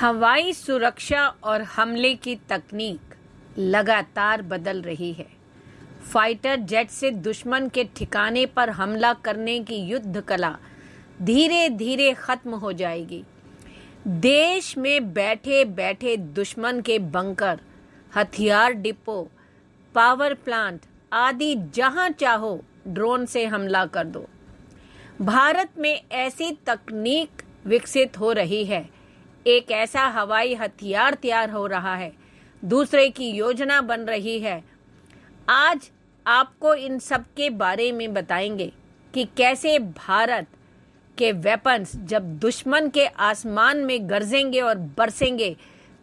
हवाई सुरक्षा और हमले की तकनीक लगातार बदल रही है फाइटर जेट से दुश्मन के ठिकाने पर हमला करने की युद्ध कला धीरे धीरे खत्म हो जाएगी देश में बैठे बैठे दुश्मन के बंकर हथियार डिपो पावर प्लांट आदि जहां चाहो ड्रोन से हमला कर दो भारत में ऐसी तकनीक विकसित हो रही है एक ऐसा हवाई हथियार तैयार हो रहा है दूसरे की योजना बन रही है आज आपको इन सब के बारे में बताएंगे कि कैसे भारत के वेपन्स जब दुश्मन के आसमान में गरजेंगे और बरसेंगे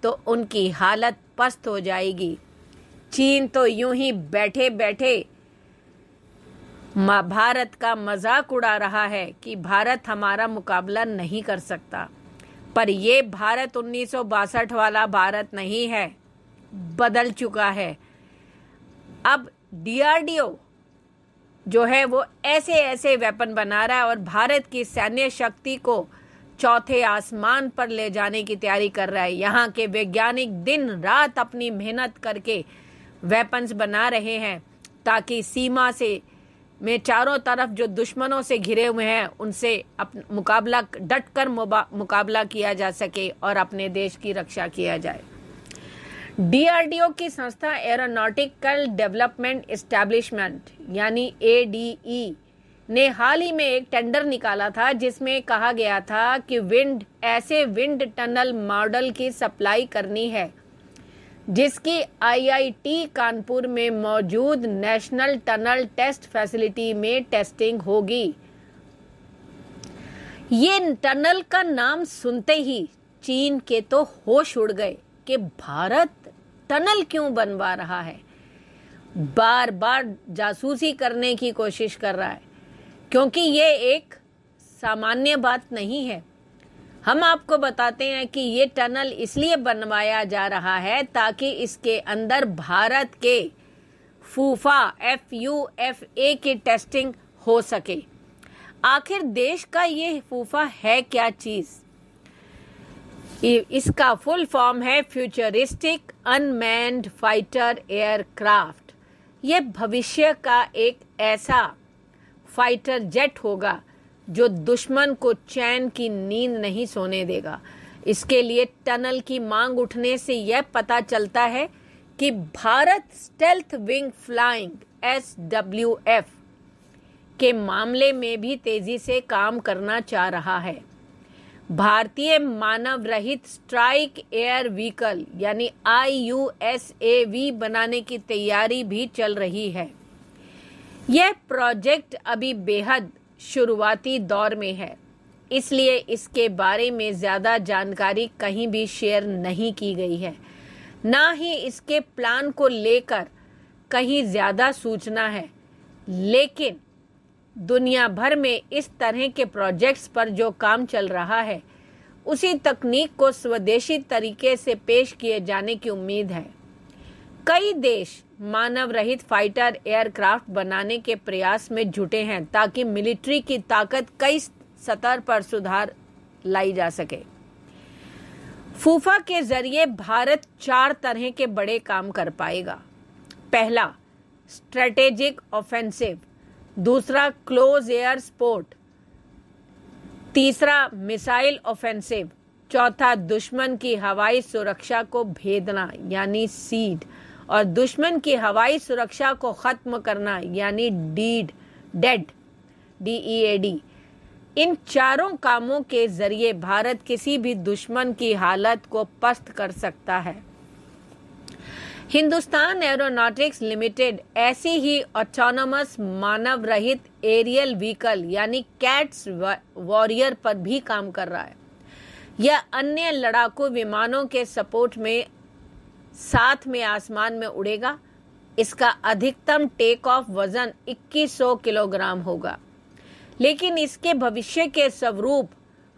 तो उनकी हालत पस्त हो जाएगी चीन तो यूं ही बैठे बैठे भारत का मजाक उड़ा रहा है कि भारत हमारा मुकाबला नहीं कर सकता पर ये भारत उन्नीस वाला भारत नहीं है बदल चुका है अब डीआरडीओ जो है वो ऐसे ऐसे वेपन बना रहा है और भारत की सैन्य शक्ति को चौथे आसमान पर ले जाने की तैयारी कर रहा है यहाँ के वैज्ञानिक दिन रात अपनी मेहनत करके वेपन्स बना रहे हैं ताकि सीमा से में चारों तरफ जो दुश्मनों से घिरे हुए हैं उनसे मुकाबला डट कर मुकाबला किया जा सके और अपने देश की रक्षा किया जाए डीआरडीओ की संस्था एरोनॉटिकल डेवलपमेंट इस्टेब्लिशमेंट यानी ए ने हाल ही में एक टेंडर निकाला था जिसमें कहा गया था कि विंड ऐसे विंड टनल मॉडल की सप्लाई करनी है जिसकी आईआईटी कानपुर में मौजूद नेशनल टनल टेस्ट फैसिलिटी में टेस्टिंग होगी ये टनल का नाम सुनते ही चीन के तो होश उड़ गए कि भारत टनल क्यों बनवा रहा है बार बार जासूसी करने की कोशिश कर रहा है क्योंकि ये एक सामान्य बात नहीं है हम आपको बताते हैं कि ये टनल इसलिए बनवाया जा रहा है ताकि इसके अंदर भारत के फूफा एफ यू एफ ए की टेस्टिंग हो सके आखिर देश का ये फूफा है क्या चीज़ इसका फुल फॉर्म है फ्यूचरिस्टिक अनमैन्ड फाइटर एयरक्राफ्ट ये भविष्य का एक ऐसा फाइटर जेट होगा जो दुश्मन को चैन की नींद नहीं सोने देगा इसके लिए टनल की मांग उठने से यह पता चलता है कि Bharat stealth wing flying S W F के मामले में भी तेजी से काम करना चाह रहा है भारतीय मानव रहित स्ट्राइक एयर व्हीकल यानी I U S A V बनाने की तैयारी भी चल रही है यह प्रोजेक्ट अभी बेहद शुरुआती दौर में है इसलिए इसके बारे में ज़्यादा जानकारी कहीं भी शेयर नहीं की गई है ना ही इसके प्लान को लेकर कहीं ज़्यादा सूचना है लेकिन दुनिया भर में इस तरह के प्रोजेक्ट्स पर जो काम चल रहा है उसी तकनीक को स्वदेशी तरीके से पेश किए जाने की उम्मीद है कई देश मानव रहित फाइटर एयरक्राफ्ट बनाने के प्रयास में जुटे हैं ताकि मिलिट्री की ताकत कई स्तर पर सुधार लाई जा सके फूफा के जरिए भारत चार तरह के बड़े काम कर पाएगा पहला स्ट्रेटेजिक ऑफेंसिव दूसरा क्लोज एयर स्पोर्ट तीसरा मिसाइल ऑफेंसिव चौथा दुश्मन की हवाई सुरक्षा को भेदना यानी सीड और दुश्मन की हवाई सुरक्षा को ख़त्म करना यानी deed dead D E A D इन चारों कामों के जरिए भारत किसी भी दुश्मन की हालत को पस्त कर सकता है हिंदुस्तान एरोनॉटिक्स लिमिटेड ऐसी ही ऑटोनमस मानव रहित एरियल व्हीकल यानी कैट्स वॉरियर पर भी काम कर रहा है यह अन्य लड़ाकू विमानों के सपोर्ट में साथ में आसमान में उड़ेगा इसका अधिकतम टेक ऑफ वजन 2100 किलोग्राम होगा लेकिन इसके भविष्य के स्वरूप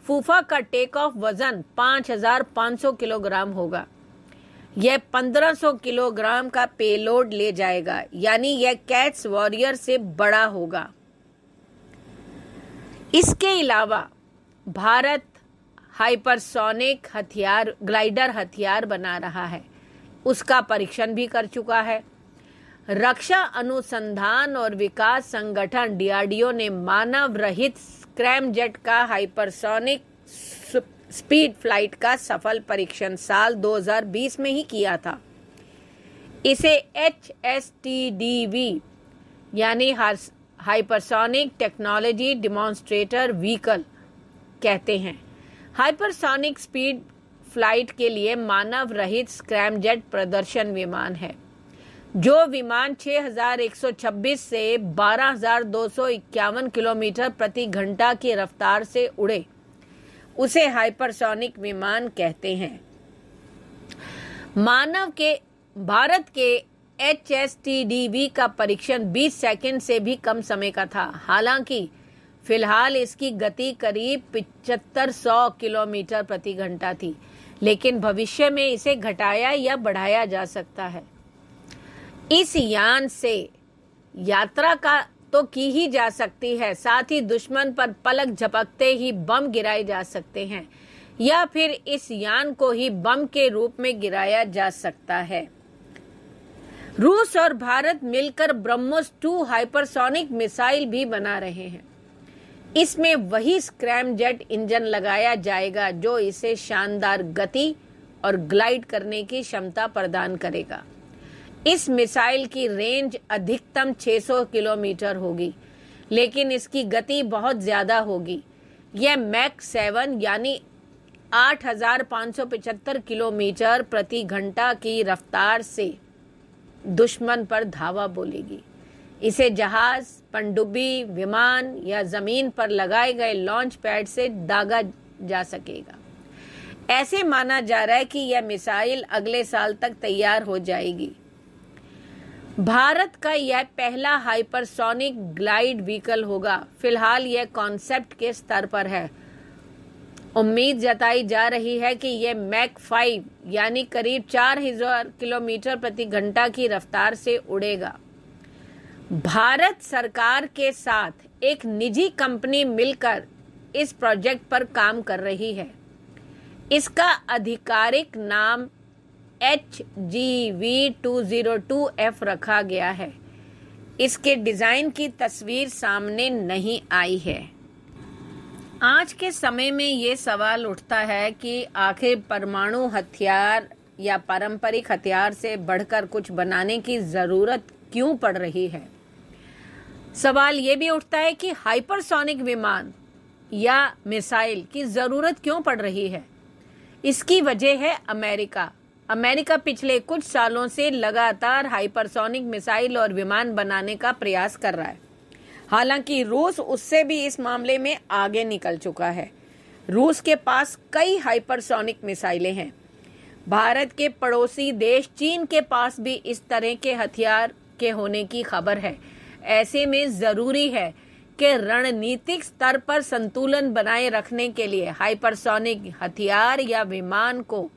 फूफा का टेक ऑफ वजन 5500 किलोग्राम होगा यह 1500 किलोग्राम का पेलोड ले जाएगा यानी यह कैट्स वॉरियर से बड़ा होगा इसके अलावा भारत हाइपरसोनिक हथियार ग्लाइडर हथियार बना रहा है उसका परीक्षण भी कर चुका है रक्षा अनुसंधान और विकास संगठन डीआरडीओ ने मानव रहित स्क्रैम जेट का हाइपरसोनिक स्पीड फ्लाइट का सफल परीक्षण साल 2020 में ही किया था इसे H S T D V यानी हाइपरसोनिक टेक्नोलॉजी डिमॉन्स्ट्रेटर व्हीकल कहते हैं हाइपरसोनिक स्पीड फ्लाइट के लिए मानव रहित स्क्रैमजेट प्रदर्शन विमान है जो विमान 6,126 से 12,251 किलोमीटर प्रति घंटा की रफ्तार से उड़े उसे हाइपरसोनिक विमान कहते हैं मानव के भारत के H S T D V का परीक्षण 20 सेकंड से भी कम समय का था हालांकि फिलहाल इसकी गति करीब 7500 किलोमीटर प्रति घंटा थी लेकिन भविष्य में इसे घटाया या बढ़ाया जा सकता है इस यान से यात्रा का तो की ही जा सकती है साथ ही दुश्मन पर पलक झपकते ही बम गिराए जा सकते हैं या फिर इस यान को ही बम के रूप में गिराया जा सकता है रूस और भारत मिलकर ब्रह्मोस टू हाइपरसोनिक मिसाइल भी बना रहे हैं इसमें वही स्क्रैम जेट इंजन लगाया जाएगा जो इसे शानदार गति और ग्लाइड करने की क्षमता प्रदान करेगा इस मिसाइल की रेंज अधिकतम 600 किलोमीटर होगी लेकिन इसकी गति बहुत ज़्यादा होगी यह मैक सेवन यानी 8,575 किलोमीटर प्रति घंटा की रफ्तार से दुश्मन पर धावा बोलेगी इसे जहाज पनडुब्बी विमान या जमीन पर लगाए गए लॉन्च पैड से दागा जा सकेगा ऐसे माना जा रहा है कि यह मिसाइल अगले साल तक तैयार हो जाएगी भारत का यह पहला हाइपरसोनिक ग्लाइड व्हीकल होगा फिलहाल यह कॉन्सेप्ट के स्तर पर है उम्मीद जताई जा रही है कि यह मैक फाइव यानी करीब चार हजार किलोमीटर प्रति घंटा की रफ्तार से उड़ेगा भारत सरकार के साथ एक निजी कंपनी मिलकर इस प्रोजेक्ट पर काम कर रही है इसका आधिकारिक नाम H G V two zero two F रखा गया है इसके डिज़ाइन की तस्वीर सामने नहीं आई है आज के समय में ये सवाल उठता है कि आखिर परमाणु हथियार या पारंपरिक हथियार से बढ़कर कुछ बनाने की ज़रूरत क्यों पड़ रही है सवाल ये भी उठता है कि हाइपरसोनिक विमान या मिसाइल की ज़रूरत क्यों पड़ रही है इसकी वजह है अमेरिका अमेरिका पिछले कुछ सालों से लगातार हाइपरसोनिक मिसाइल और विमान बनाने का प्रयास कर रहा है हालांकि रूस उससे भी इस मामले में आगे निकल चुका है रूस के पास कई हाइपरसोनिक मिसाइलें हैं भारत के पड़ोसी देश चीन के पास भी इस तरह के हथियार के होने की खबर है ऐसे में जरूरी है कि रणनीतिक स्तर पर संतुलन बनाए रखने के लिए हाइपरसोनिक हथियार या विमान को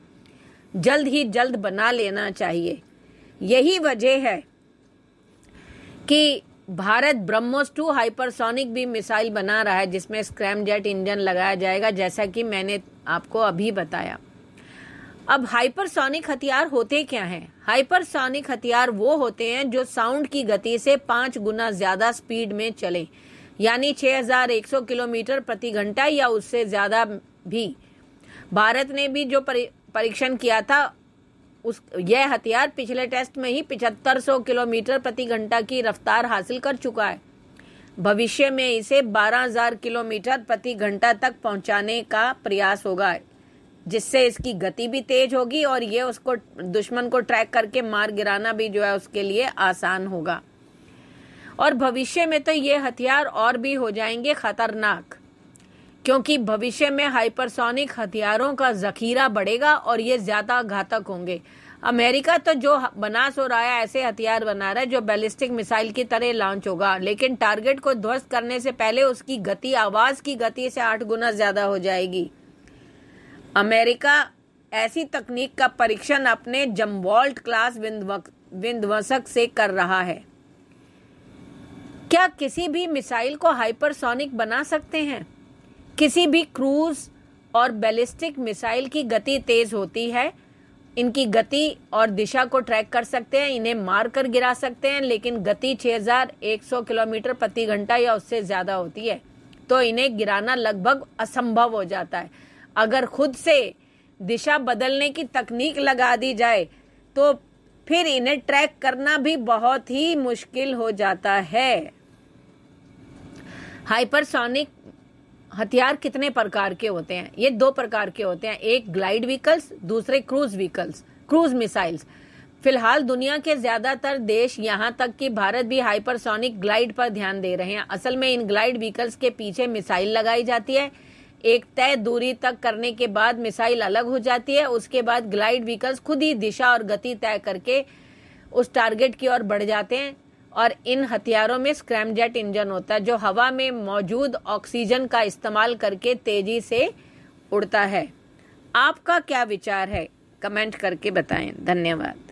जल्द ही जल्द बना लेना चाहिए यही वजह है कि भारत ब्रह्मोस टू हाइपरसोनिक भी मिसाइल बना रहा है जिसमें स्क्रैम जेट इंजन लगाया जाएगा जैसा कि मैंने आपको अभी बताया अब हाइपरसोनिक हथियार होते क्या हैं? हाइपरसोनिक हथियार वो होते हैं जो साउंड की गति से पांच गुना ज्यादा स्पीड में चले यानी 6,100 किलोमीटर प्रति घंटा या उससे ज्यादा भी भारत ने भी जो परीक्षण किया था उस यह हथियार पिछले टेस्ट में ही 7500 किलोमीटर प्रति घंटा की रफ्तार हासिल कर चुका है भविष्य में इसे 12000 किलोमीटर प्रति घंटा तक पहुंचाने का प्रयास होगा जिससे इसकी गति भी तेज होगी और ये उसको दुश्मन को ट्रैक करके मार गिराना भी जो है उसके लिए आसान होगा और भविष्य में तो ये हथियार और भी हो जाएंगे खतरनाक क्योंकि भविष्य में हाइपरसोनिक हथियारों का जखीरा बढ़ेगा और ये ज्यादा घातक होंगे अमेरिका तो जो बना सो रहा है ऐसे हथियार बना रहा है जो बैलिस्टिक मिसाइल की तरह लॉन्च होगा लेकिन टारगेट को ध्वस्त करने से पहले उसकी गति आवाज की गति से आठ गुना ज्यादा हो जाएगी अमेरिका ऐसी तकनीक का परीक्षण अपने जम्बॉल्ट क्लास विध्वंसक से कर रहा है क्या किसी भी मिसाइल को हाइपरसोनिक बना सकते हैं किसी भी क्रूज और बैलिस्टिक मिसाइल की गति तेज होती है इनकी गति और दिशा को ट्रैक कर सकते हैं इन्हें मार कर गिरा सकते हैं लेकिन गति 6100 किलोमीटर प्रति घंटा या उससे ज़्यादा होती है तो इन्हें गिराना लगभग असंभव हो जाता है अगर खुद से दिशा बदलने की तकनीक लगा दी जाए तो फिर इन्हें ट्रैक करना भी बहुत ही मुश्किल हो जाता है हाइपरसोनिक हथियार कितने प्रकार के होते हैं ये दो प्रकार के होते हैं एक ग्लाइड व्हीकल्स दूसरे क्रूज व्हीकल्स क्रूज मिसाइल्स फिलहाल दुनिया के ज्यादातर देश यहाँ तक कि भारत भी हाइपरसोनिक ग्लाइड पर ध्यान दे रहे हैं असल में इन ग्लाइड व्हीकल्स के पीछे मिसाइल लगाई जाती है एक तय दूरी तक करने के बाद मिसाइल अलग हो जाती है उसके बाद ग्लाइड व्हीकल्स खुद ही दिशा और गति तय करके उस टारगेट की ओर बढ़ जाते हैं और इन हथियारों में स्क्रैमजेट इंजन होता है जो हवा में मौजूद ऑक्सीजन का इस्तेमाल करके तेजी से उड़ता है आपका क्या विचार है कमेंट करके बताएं धन्यवाद